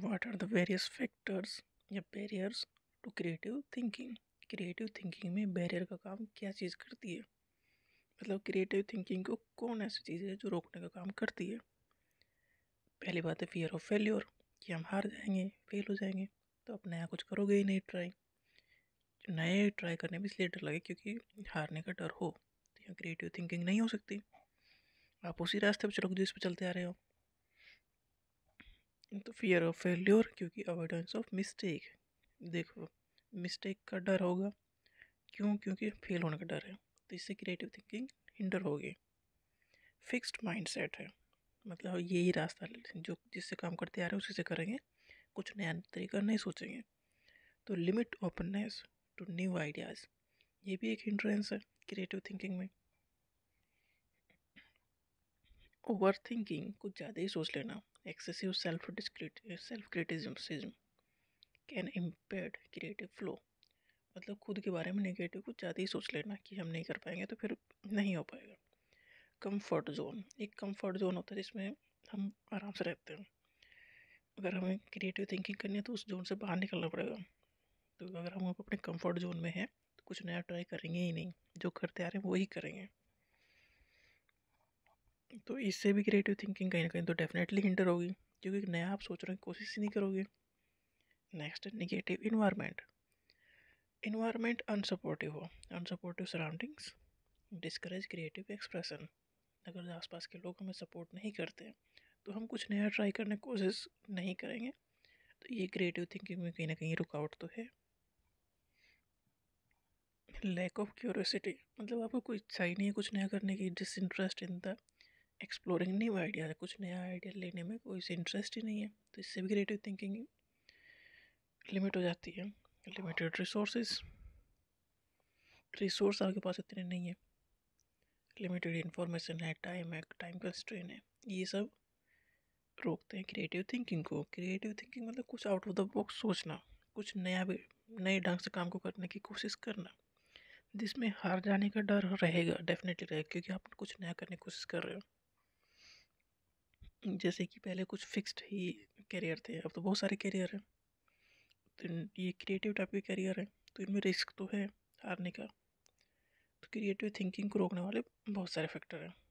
watt are the various factors या barriers to creative thinking creative thinking में barrier का काम क्या चीज़ करती है मतलब क्रिएटिव थिंकिंग को कौन ऐसी चीज़ है जो रोकने का काम करती है पहली बात है फियर ऑफ फेल्योर कि हम हार जाएंगे फेल हो जाएंगे तो आप नया कुछ करोगे ही नहीं ट्राई नए ट्राई करने में इसलिए डर लगे क्योंकि हारने का डर हो तो यहाँ क्रिएटिव थिंकिंग नहीं हो सकती आप उसी रास्ते पर चलोगे जिस पर चलते आ रहे हो तो फियर ऑफ फेल्योर क्योंकि अवॉइडेंस ऑफ मिस्टेक देखो मिस्टेक का डर होगा क्यों क्योंकि फेल होने का डर है तो इससे क्रिएटिव थिंकिंग हिंडर होगी फिक्स्ड माइंडसेट है मतलब यही रास्ता जो जिससे काम करते आ रहे हैं उसी से करेंगे कुछ नया तरीका नहीं सोचेंगे तो limit openness to new ideas ये भी एक हिंड्रेंस है क्रिएटिव थिंकिंग में ओवर थिंकिंग कुछ ज़्यादा ही सोच लेना excessive self self criticism can impair creative flow मतलब खुद के बारे में नेगेटिव कुछ ज़्यादा ही सोच लेना कि हम नहीं कर पाएंगे तो फिर नहीं हो पाएगा कंफर्ट जोन एक कंफर्ट जोन होता है जिसमें हम आराम से रहते हैं अगर हमें क्रिएटिव थिंकिंग करनी है तो उस जोन से बाहर निकलना पड़ेगा तो अगर हम अपने कंफर्ट जोन में हैं तो कुछ नया ट्राई करेंगे ही नहीं जो करते आ रहे हैं वही करेंगे तो इससे भी क्रिएटिव थिंकिंग कहीं ना कहीं तो डेफिनेटली इंटर होगी क्योंकि नया आप सोच रहे हो कोशिश ही नहीं करोगे next negative environment environment unsupportive हो unsupportive surroundings discourage creative expression अगर आसपास के लोग हमें सपोर्ट नहीं करते तो हम कुछ नया ट्राई करने की कोशिश नहीं करेंगे तो ये क्रिएटिव थिंकिंग में कहीं ना कहीं रुकावट तो है लैक ऑफ क्यूरोसिटी मतलब आपको कोई इच्छा ही नहीं है कुछ नया करने की disinterest in the exploring new ideas है कुछ नया आइडिया लेने में कोई से इंटरेस्ट ही नहीं है तो इससे भी क्रिएटिव थिंकिंग लिमिट हो जाती है लिमिटेड रिसोर्सेज रिसोर्स आपके पास इतने नहीं है लिमिटेड इंफॉर्मेशन है टाइम है टाइम का स्ट्रेन है ये सब रोकते हैं क्रिएटिव थिंकिंग को क्रिएटिव थिंकिंग मतलब कुछ आउट ऑफ द बॉक्स सोचना कुछ नया भी नए ढंग से काम को करने की कोशिश करना जिसमें हार जाने का डर रहेगा डेफिनेटली रहेगा क्योंकि आप कुछ नया करने की कोशिश कर रहे हो जैसे कि पहले कुछ फिक्स्ड ही करियर थे अब तो बहुत सारे करियर हैं तो ये क्रिएटिव टाइप के करियर हैं तो इनमें रिस्क तो है हारने का तो क्रिएटिव थिंकिंग को रोकने वाले बहुत सारे फैक्टर हैं